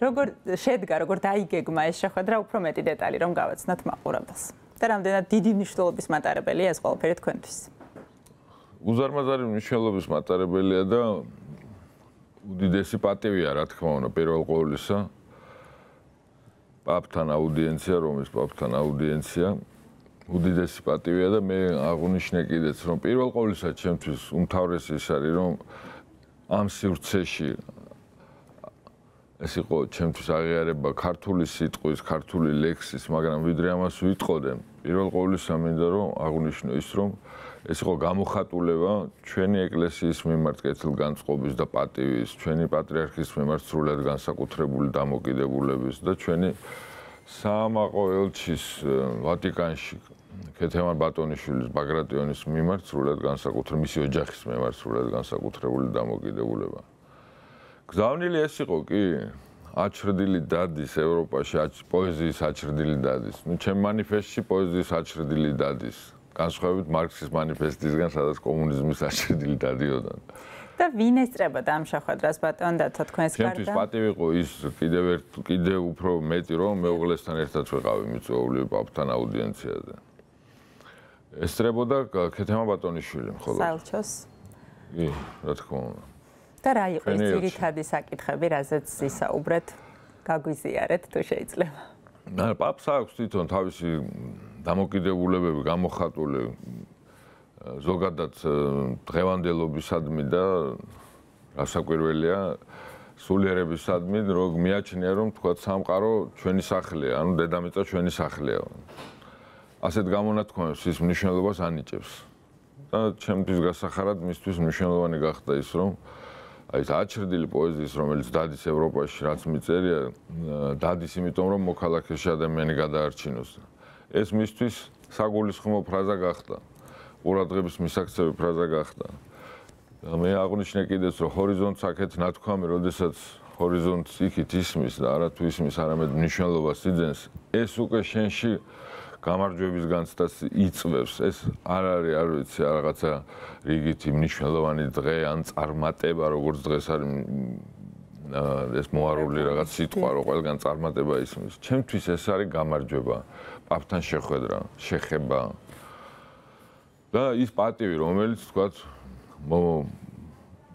როგორ შედგა, როგორ დაიგეგმა ეს შეხვედრა, უფრო მეტი დეტალი რომ გავაცნოთ მაყურებელს. და რამდენად დიდი მნიშვნელობის მატარებელია ეს ყველაფერი თქვენთვის? უზარმაზარი მნიშვნელობის მატარებელია და უდიდესი პატევია, რა თქმა უნდა, პირველ ყოვლისა. პაპთან აუდიენცია, რომის პაპთან აუდიენცია. უდიდესი პატევია და მე აღვნიშნე კიდეც, რომ პირველ ყოვლისა ჩემთვის უმთავრესი ის არის, რომ ამ სივრცეში ეს იყო ჩემთვის აღიარება ქართული სიტყვის, ქართული ლექსის, მაგრამ ვიდრე ამას ვიტყოდნენ, პირველ ყოვლისა მინდა რომ აღვნიშნო ის რომ ეს იყო გამოხატულება ჩვენი ეკლესიის მიმართ კეთილგანწყობის და პატივის, ჩვენი პატრიარქის მიმართ სრულად განსაკუთრებული დამოკიდებულების და ჩვენი სამაყო ელჩის ვატიკანში კეთევან ბატონიშვილის ბაგრატიონის მიმართ სრულად განსაკუთრებული მისი ოჯახის მიმართ სრულად განსაკუთრებული დამოკიდებულება. გზავნილი ეს იყო კი აჩრდილი დადის ევროპაში პოეზიის აჩრდილი დადის ნუ ჩემ манифеსტში პოეზიის აჩრდილი დადის განსხვავებით მარქსის манифеსტისგან სადაც კომუნიზმის აჩრდილი დადიოდა და ვინ ესწრებოდა ამ შეხვედრას ბატონდა თო თქვენს გარდა ჩემთვის პატივი იყო ის კიდევ ერთ კიდევ უფრო მეტი რომ მეუღლესთან ერთად შეყავი მიწვეული პაპთან აუდიენციაზე ესწრებოდა ქეთემა ბატონიშვილი ხოლო საერთოს კი რა თქმა უნდა და რა იყოს ძირითადი საკითხები, რაზეც ისაუბრეთ? გაგვიზიარეთ თუ შეიძლება. არა, პაპს აქვს თვითონ თავისი დამოკიდებულებები გამოხატული ზოგადად დღევანდელობისადმი და გასაკვირველია სულიერებისადმი, რომ მიაჩნია, რომ თქვა სამყარო ჩვენი სახლია, ანუ დედამიწა ჩვენი სახლია. ასეთ გამონათქვამებს ის მნიშვნელობას ანიჭებს. და ჩემთვის გასახარად მისთვის მნიშვნელოვანი გახდა ის, რომ აი ეს აჩრდილი პოეზიის რომელიც დადის ევროპაში რაც მიწერია დადის იმიტომ რომ მოქალაქეს ადამიანი გადაარჩინოს ეს მისთვის საგულისხმო ფრაზა გახდა ყურადღების მისაქცევი ფრაზა გახდა მე აღნიშნე კიდეც რომ ჰორიზონტს აქეთ ნათქვამი როდესაც ჰორიზონტს იქით ისმის და არათუ ისმის არამედ მნიშვნელობას იძენს ეს უკვე შენში გამარჯვების განცდას იწვევს. ეს არ არის, არ ვიცი, რაღაცა რიგითი მნიშვნელოვანი დღე ან წარმატება, როგორც დღეს არის ეს მოარული რაღაც სიტყვა, რომ ყველგან წარმატება ისმის. ჩემთვის ეს არის გამარჯვება, პაპთან შეხვედრა, შეხება. და ის პატივი, რომელიც თქვაც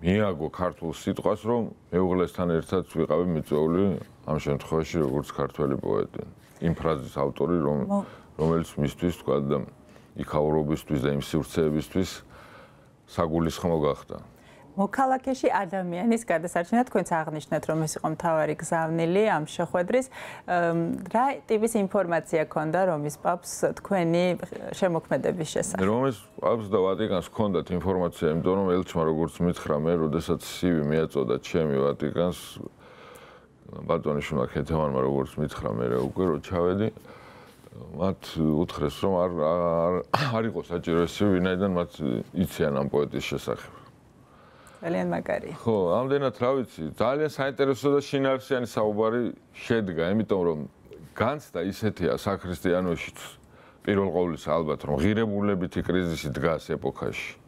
მიაგო ქართულ სიტყვას, რომ მეუღლესთან ერთად ვიყავი მიწვეული ამ შემთხვევაში როგორც ქართველი პოეტი, ინფრაზის ავტორი, რომ რომელიც მისთვის თქვა და იქაურობისთვის და იმ სივრცეებისთვის საგულისხმო გახდა. მოქალაქეში ადამიანის გადასარჩენად თქვენც აღნიშნეთ რომ ეს იყო მთავარი გზავნილი ამ შეხვედრის რა ტიპის ინფორმაცია ქონდა რომის პაპს თქვენი შემოქმედების შესახებ რომის პაპს და ვატიკანს ქონდათ ინფორმაცია იმიტომ რომ ელჩმა როგორც მითხრა მე როდესაც სივი მეაწოდა ჩემი ვატიკანს ბატონიშვილმა ქეთევანმა როგორც მითხრა მე რა უკვე რო ჩავედი მათ უთხრეს რომ არ არ არ იყოს საჭირო ეს ვინაიდან მათ იციან ამ პოეტის შესახებ ძალიან მაგარი ხო ამდენად რა ვიცი ძალიან საინტერესო და შინაარსიანი საუბარი შედგა იმიტომ რომ განცდა ისეთია საქრისტიანოშიც პირველ ყოვლისა ალბათ რომ ღირებულებითი კრიზისი დგას ეპოქაში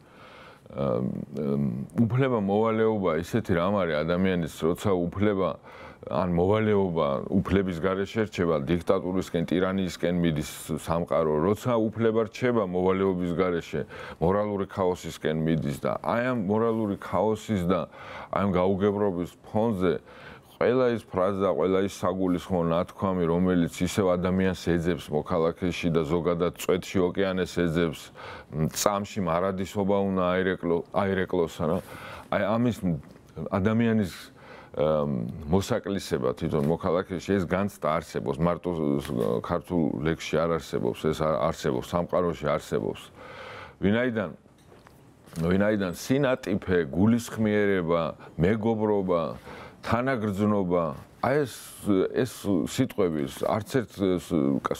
უფლება მოვალეობა ისეთი რამ არის ადამიანის როცა უფლება ან მოვალეობა უფლების გარეშე რჩება დიქტატურისკენ ტირანიისკენ მიდის სამყარო როცა უფლება რჩება მოვალეობის გარეშე მორალური ქაოსისკენ მიდის და აი ამ მორალური ქაოსის და აი ამ გაუგებრობის ფონზე ყველა ის ფრაზა, ყველა ის საგულისხმო ნათქვამი, რომელიც ისევ ადამიანს ეძებს მოქალაქეში და ზოგადად წვეთში ოკეანეს ეძებს, წამში მარადისობა უნდა აირეკლოს, აირეკლოს რა. აი ამის ადამიანის მოსაკლისება თვითონ მოქალაქეში ეს განცდა არსებობს მარტო ქართულ ლექსში არ არსებობს ეს არსებობს სამყაროში არსებობს ვინაიდან ვინაიდან სინატიფე გულისხმიერება მეგობრობა თანაგრძნობა აი ეს ეს სიტყვები არც ერთ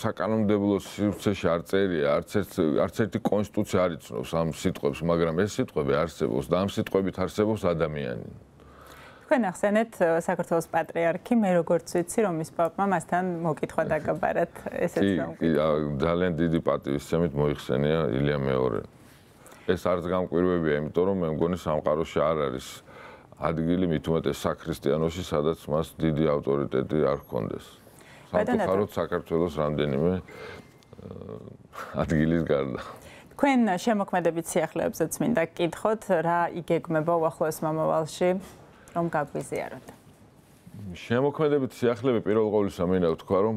საკანონმდებლო სივრცეში არ წერია არც ერთ არც ერთი კონსტიტუცია არ იცნობს ამ სიტყვებს მაგრამ ეს სიტყვები არსებობს და ამ სიტყვებით არსებობს ადამიანი თქვენ ახსენეთ э, საქართველოს პატრიარქი მე როგორც ვიცი რომ ის პაპმა მასთან მოკითხვა დაგაბარათ ესეც რომ კი ძალიან დიდი პატივისცემით მოიხსენია ილია მეორე ეს არც გამკვირვებია იმიტომ რომ მე მგონი სამყაროში არ არის ადგილი მით უმეტეს საქრისტიანოში სადაც მას დიდი ავტორიტეტი არ ქონდეს სამყაროც საქართველოს რამდენიმე э, ადგილის გარდა თქვენ შემოქმედებით სიახლეებზეც მინდა გითხოთ რა იგეგმება უახლოეს მომავალში რომ გაგვიზიაროთ. შემოქმედებით სიახლეები პირველ ყოვლისა მინდა ვთქვა რომ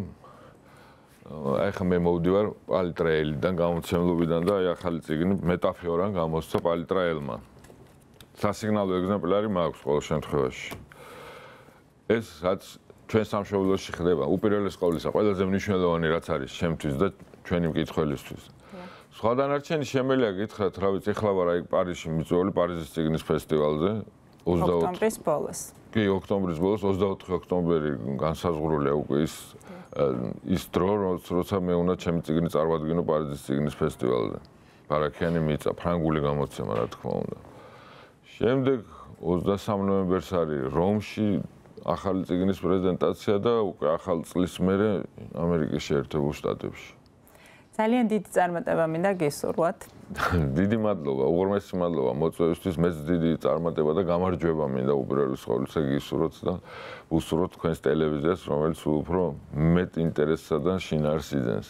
აი ხა მე მოვდივარ პალიტრაელიდან გამოცემლობიდან და აი ახალი ციგნი მეტაფორან გამოსცა პალიტრაელმა. სასიგნალო ეგზემპლარი მაქვს ყოველ შემთხვევაში. ეს რაც ჩვენ სამშობლოში ხდება, უპირველეს ყოვლისა ყველაზე მნიშვნელოვანი რაც არის შემთთვის და ჩვენი მკითხველისთვის. სხვა დანარჩენი შემელია გითხრათ, რა ვიცი, ეხლა ვარ აი პარიზში მიწვეული პარიზის ციგნის ფესტივალზე, ოქტომბრის ბოლოს. კი, ოქტომბრის ბოლოს 24 ოქტომბერი განსაზღვრულია უკვე ის ის დრო, როც როცა მე უნდა ჩემი ციგნი წარვადგინო პარიზის ციგნის ფესტივალზე. პარაქიანი მიწა, ფრანგული გამოცემა, რა თქმა უნდა. შემდეგ 23 ნოემბერს არის რომში ახალი ციგნის პრეზენტაცია და უკვე ახალ წლის მერე ამერიკის შეერთებულ შტატებში. ძალიან დიდი წარმატება მინდა გესურვათ. დიდი მადლობა, უღრმესი მადლობა მოწვევისთვის. მეც დიდი წარმატება და გამარჯვება მინდა უპირველეს ყოვლისა გისურვოთ და უსურვოთ თქვენს ტელევიზიას, რომელიც უფრო მეტ ინტერესსა და შინარს იძენს.